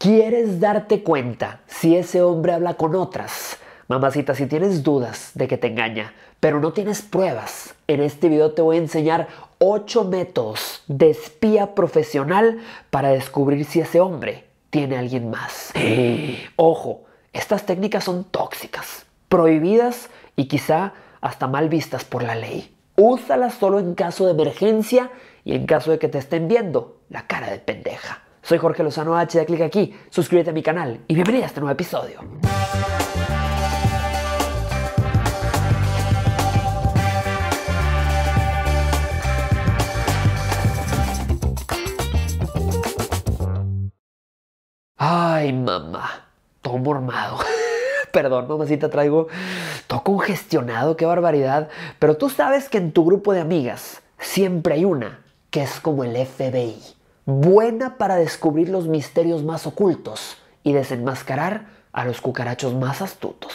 ¿Quieres darte cuenta si ese hombre habla con otras? Mamacita, si tienes dudas de que te engaña, pero no tienes pruebas, en este video te voy a enseñar 8 métodos de espía profesional para descubrir si ese hombre tiene alguien más. ojo, estas técnicas son tóxicas, prohibidas y quizá hasta mal vistas por la ley. Úsalas solo en caso de emergencia y en caso de que te estén viendo la cara de pendeja. Soy Jorge Lozano H, da clic aquí, suscríbete a mi canal y bienvenido a este nuevo episodio. Ay, mamá, todo mormado. Perdón, mamacita, traigo todo congestionado, qué barbaridad. Pero tú sabes que en tu grupo de amigas siempre hay una que es como el FBI buena para descubrir los misterios más ocultos y desenmascarar a los cucarachos más astutos.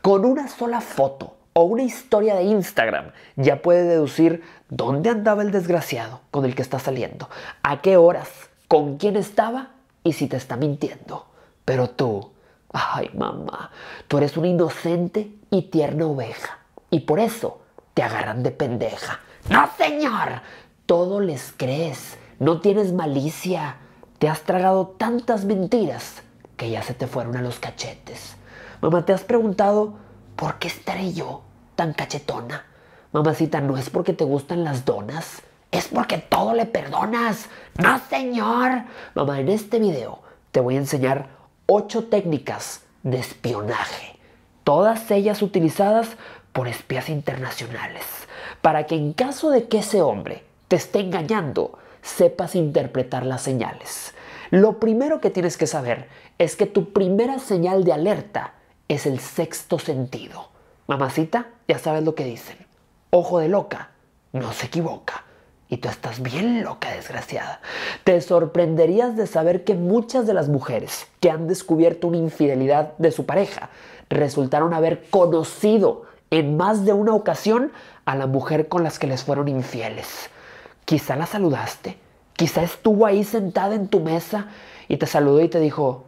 Con una sola foto o una historia de Instagram ya puede deducir dónde andaba el desgraciado con el que está saliendo, a qué horas, con quién estaba y si te está mintiendo. Pero tú, ay mamá, tú eres una inocente y tierna oveja y por eso te agarran de pendeja. No, señor, todo les crees no tienes malicia. Te has tragado tantas mentiras que ya se te fueron a los cachetes. Mamá, te has preguntado por qué estaré yo tan cachetona. Mamacita, no es porque te gustan las donas, es porque todo le perdonas. No, señor. Mamá, en este video te voy a enseñar ocho técnicas de espionaje, todas ellas utilizadas por espías internacionales, para que en caso de que ese hombre te esté engañando, sepas interpretar las señales. Lo primero que tienes que saber es que tu primera señal de alerta es el sexto sentido. Mamacita, ya sabes lo que dicen. Ojo de loca, no se equivoca. Y tú estás bien loca, desgraciada. Te sorprenderías de saber que muchas de las mujeres que han descubierto una infidelidad de su pareja resultaron haber conocido en más de una ocasión a la mujer con las que les fueron infieles. Quizá la saludaste, quizá estuvo ahí sentada en tu mesa y te saludó y te dijo,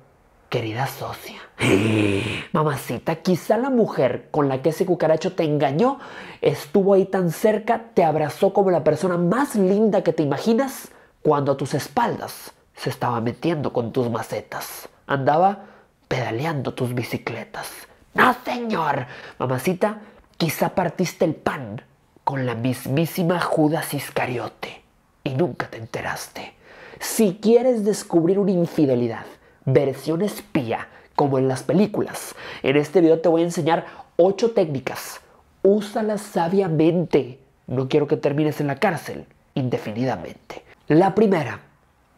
querida socia. Mamacita, quizá la mujer con la que ese cucaracho te engañó estuvo ahí tan cerca, te abrazó como la persona más linda que te imaginas cuando a tus espaldas se estaba metiendo con tus macetas. Andaba pedaleando tus bicicletas. No, señor. Mamacita, quizá partiste el pan con la mismísima Judas Iscariote y nunca te enteraste. Si quieres descubrir una infidelidad, versión espía, como en las películas, en este video te voy a enseñar 8 técnicas. Úsalas sabiamente. No quiero que termines en la cárcel indefinidamente. La primera,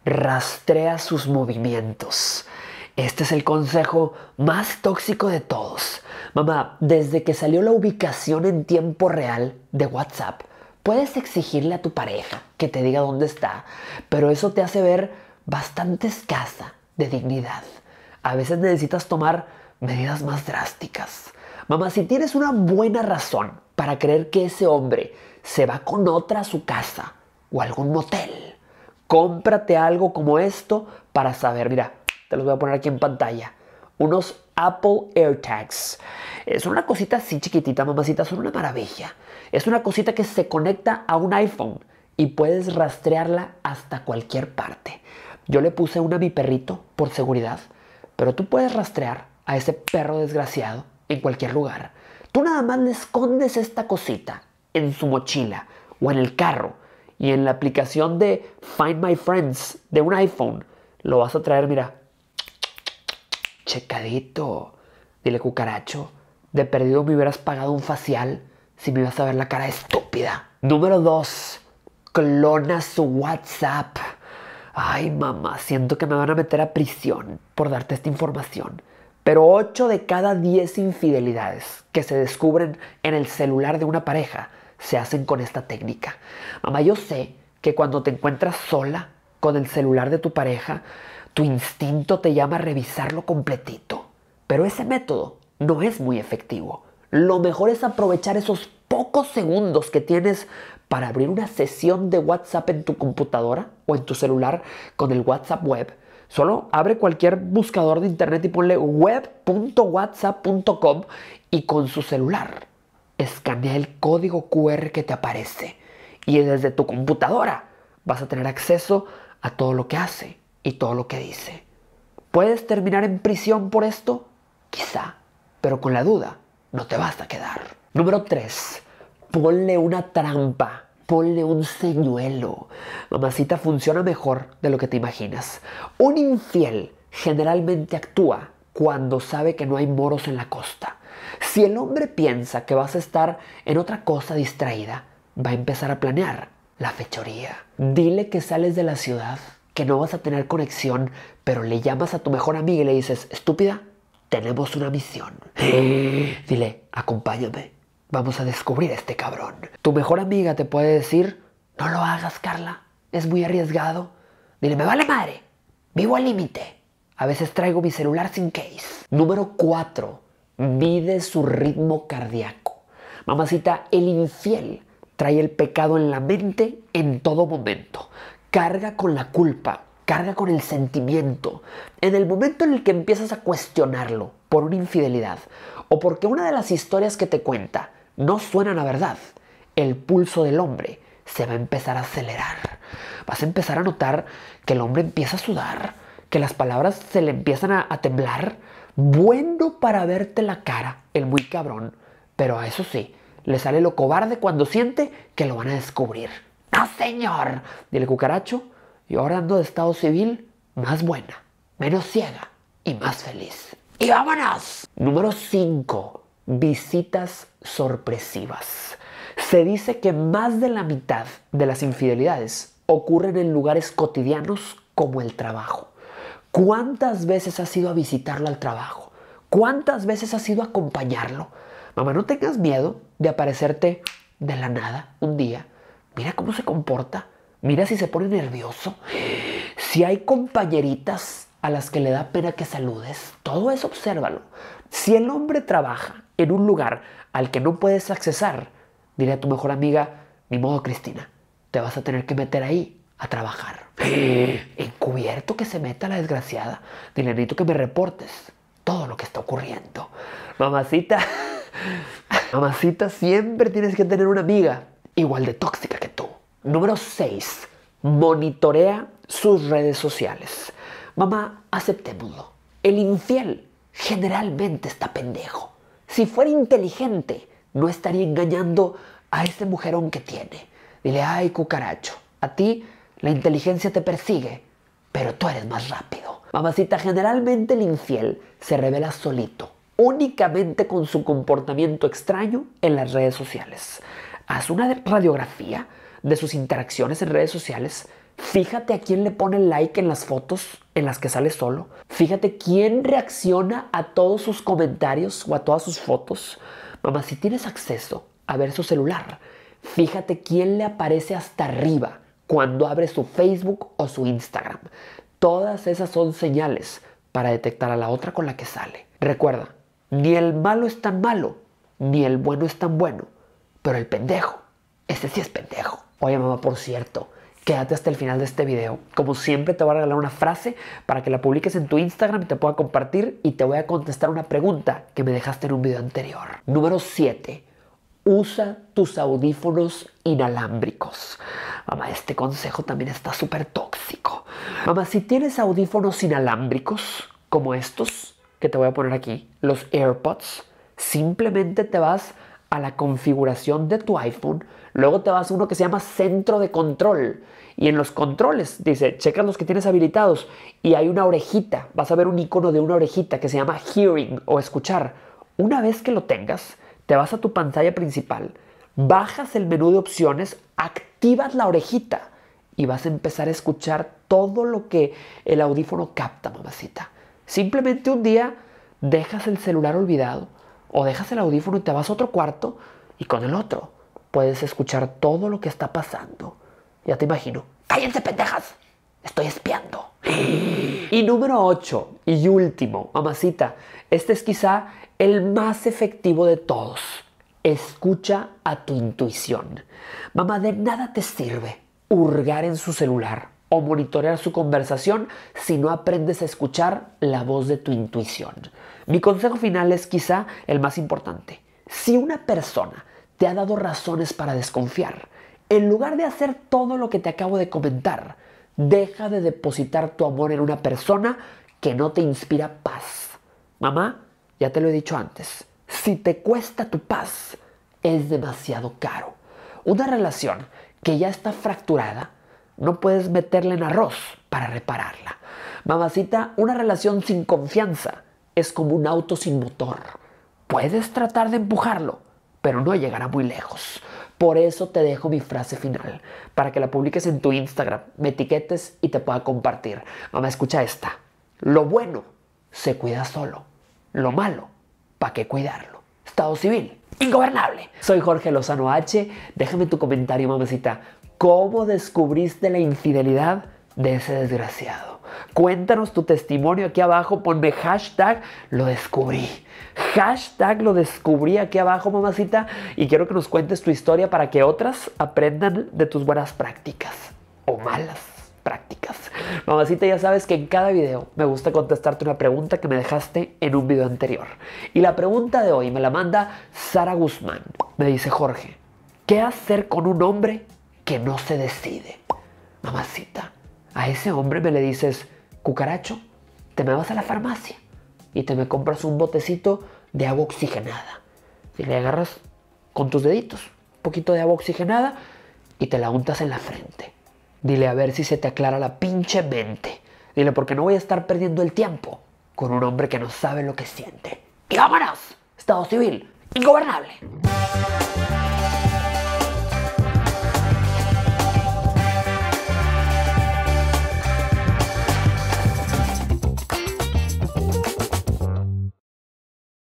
rastrea sus movimientos. Este es el consejo más tóxico de todos. Mamá, desde que salió la ubicación en tiempo real de WhatsApp, puedes exigirle a tu pareja que te diga dónde está, pero eso te hace ver bastante escasa de dignidad. A veces necesitas tomar medidas más drásticas. Mamá, si tienes una buena razón para creer que ese hombre se va con otra a su casa o algún motel, cómprate algo como esto para saber, mira, te los voy a poner aquí en pantalla. Unos Apple AirTags. Es una cosita así chiquitita, mamacita, son una maravilla. Es una cosita que se conecta a un iPhone y puedes rastrearla hasta cualquier parte. Yo le puse una a mi perrito por seguridad, pero tú puedes rastrear a ese perro desgraciado en cualquier lugar. Tú nada más le escondes esta cosita en su mochila o en el carro y en la aplicación de Find My Friends de un iPhone lo vas a traer, mira, checadito. Dile, cucaracho, de perdido me hubieras pagado un facial si me ibas a ver la cara estúpida. Número 2. Clona su WhatsApp. Ay, mamá, siento que me van a meter a prisión por darte esta información. Pero 8 de cada 10 infidelidades que se descubren en el celular de una pareja se hacen con esta técnica. Mamá, yo sé que cuando te encuentras sola con el celular de tu pareja, tu instinto te llama a revisarlo completito. Pero ese método no es muy efectivo. Lo mejor es aprovechar esos pocos segundos que tienes para abrir una sesión de WhatsApp en tu computadora o en tu celular con el WhatsApp web. Solo abre cualquier buscador de internet y ponle web.whatsapp.com y con su celular escanea el código QR que te aparece. Y desde tu computadora vas a tener acceso a todo lo que hace y todo lo que dice. ¿Puedes terminar en prisión por esto? Quizá, pero con la duda no te vas a quedar. Número 3. Ponle una trampa. Ponle un señuelo. Mamacita funciona mejor de lo que te imaginas. Un infiel generalmente actúa cuando sabe que no hay moros en la costa. Si el hombre piensa que vas a estar en otra cosa distraída, va a empezar a planear la fechoría. Dile que sales de la ciudad que no vas a tener conexión, pero le llamas a tu mejor amiga y le dices, estúpida, tenemos una misión. Dile, acompáñame, vamos a descubrir a este cabrón. Tu mejor amiga te puede decir, no lo hagas, Carla, es muy arriesgado. Dile, me vale madre, vivo al límite. A veces traigo mi celular sin case. Número 4. Mide su ritmo cardíaco. Mamacita, el infiel trae el pecado en la mente en todo momento carga con la culpa, carga con el sentimiento. En el momento en el que empiezas a cuestionarlo por una infidelidad o porque una de las historias que te cuenta no suenan a verdad, el pulso del hombre se va a empezar a acelerar. Vas a empezar a notar que el hombre empieza a sudar, que las palabras se le empiezan a, a temblar. Bueno para verte la cara, el muy cabrón. Pero a eso sí, le sale lo cobarde cuando siente que lo van a descubrir señor? Del cucaracho. Y ahora ando de estado civil más buena, menos ciega y más feliz. Y vámonos. Número 5. Visitas sorpresivas. Se dice que más de la mitad de las infidelidades ocurren en lugares cotidianos como el trabajo. ¿Cuántas veces has ido a visitarlo al trabajo? ¿Cuántas veces has ido a acompañarlo? Mamá, no tengas miedo de aparecerte de la nada un día Mira cómo se comporta. Mira si se pone nervioso. Si hay compañeritas a las que le da pena que saludes. Todo eso obsérvalo. Si el hombre trabaja en un lugar al que no puedes accesar, dile a tu mejor amiga, ni modo Cristina, te vas a tener que meter ahí a trabajar. Encubierto que se meta la desgraciada. Dile, necesito que me reportes todo lo que está ocurriendo. Mamacita, mamacita, siempre tienes que tener una amiga igual de tóxica. Número 6. Monitorea sus redes sociales. Mamá, aceptémoslo. El infiel generalmente está pendejo. Si fuera inteligente, no estaría engañando a ese mujerón que tiene. Dile, ay, cucaracho, a ti la inteligencia te persigue, pero tú eres más rápido. Mamacita, generalmente el infiel se revela solito, únicamente con su comportamiento extraño en las redes sociales. Haz una radiografía de sus interacciones en redes sociales. Fíjate a quién le pone like en las fotos en las que sale solo. Fíjate quién reacciona a todos sus comentarios o a todas sus fotos. Mamá, si tienes acceso a ver su celular, fíjate quién le aparece hasta arriba cuando abre su Facebook o su Instagram. Todas esas son señales para detectar a la otra con la que sale. Recuerda, ni el malo es tan malo, ni el bueno es tan bueno, pero el pendejo, ese sí es pendejo. Oye mamá, por cierto, quédate hasta el final de este video. Como siempre te voy a regalar una frase para que la publiques en tu Instagram y te pueda compartir y te voy a contestar una pregunta que me dejaste en un video anterior. Número 7. Usa tus audífonos inalámbricos. Mamá, este consejo también está súper tóxico. Mamá, si tienes audífonos inalámbricos como estos que te voy a poner aquí, los AirPods, simplemente te vas a a la configuración de tu iPhone, luego te vas a uno que se llama centro de control. Y en los controles, dice, checa los que tienes habilitados y hay una orejita, vas a ver un icono de una orejita que se llama hearing o escuchar. Una vez que lo tengas, te vas a tu pantalla principal, bajas el menú de opciones, activas la orejita y vas a empezar a escuchar todo lo que el audífono capta, mamacita. Simplemente un día dejas el celular olvidado o dejas el audífono y te vas a otro cuarto y con el otro puedes escuchar todo lo que está pasando. Ya te imagino. ¡Cállense, pendejas! Estoy espiando. Y número 8 y último, mamacita, este es quizá el más efectivo de todos. Escucha a tu intuición. Mamá, de nada te sirve hurgar en su celular o monitorear su conversación si no aprendes a escuchar la voz de tu intuición. Mi consejo final es quizá el más importante. Si una persona te ha dado razones para desconfiar, en lugar de hacer todo lo que te acabo de comentar, deja de depositar tu amor en una persona que no te inspira paz. Mamá, ya te lo he dicho antes, si te cuesta tu paz, es demasiado caro. Una relación que ya está fracturada no puedes meterle en arroz para repararla. Mamacita, una relación sin confianza es como un auto sin motor. Puedes tratar de empujarlo, pero no llegará muy lejos. Por eso te dejo mi frase final, para que la publiques en tu Instagram, me etiquetes y te pueda compartir. Mamá, escucha esta. Lo bueno se cuida solo. Lo malo, ¿para qué cuidarlo? Estado civil, ingobernable. Soy Jorge Lozano H. Déjame tu comentario, mamacita. ¿Cómo descubriste la infidelidad de ese desgraciado? Cuéntanos tu testimonio aquí abajo, ponme hashtag lo descubrí. Hashtag lo descubrí aquí abajo, mamacita, y quiero que nos cuentes tu historia para que otras aprendan de tus buenas prácticas o malas prácticas. Mamacita, ya sabes que en cada video me gusta contestarte una pregunta que me dejaste en un video anterior. Y la pregunta de hoy me la manda Sara Guzmán. Me dice Jorge, ¿qué hacer con un hombre que no se decide. Mamacita, a ese hombre me le dices, cucaracho, te me vas a la farmacia y te me compras un botecito de agua oxigenada. Y le agarras con tus deditos un poquito de agua oxigenada y te la untas en la frente. Dile a ver si se te aclara la pinche mente. Dile, porque no voy a estar perdiendo el tiempo con un hombre que no sabe lo que siente. ¡Y vámonos! Estado civil, ingobernable.